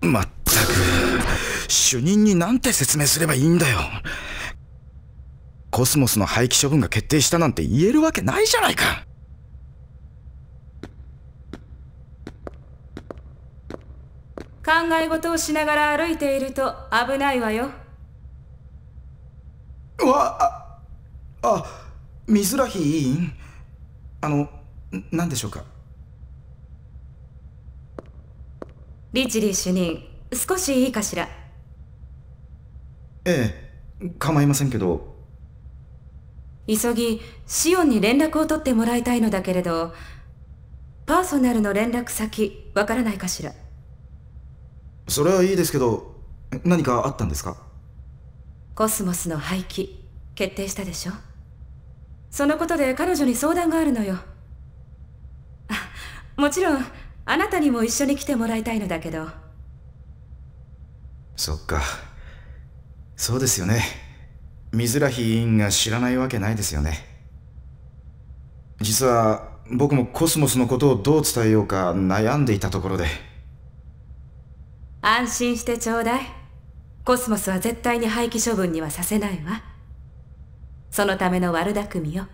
まったく主任になんて説明すればいいんだよコスモスの廃棄処分が決定したなんて言えるわけないじゃないか考え事をしながら歩いていると危ないわよわああ水らひ委員あの何でしょうかリチリー主任少しいいかしらええ構いませんけど急ぎシオンに連絡を取ってもらいたいのだけれどパーソナルの連絡先わからないかしらそれはいいですけど何かあったんですかコスモスの廃棄決定したでしょそのことで彼女に相談があるのよもちろんあなたにも一緒に来てもらいたいのだけどそっかそうですよね水良委員が知らないわけないですよね実は僕もコスモスのことをどう伝えようか悩んでいたところで安心してちょうだいコスモスは絶対に廃棄処分にはさせないわそのための悪巧みよ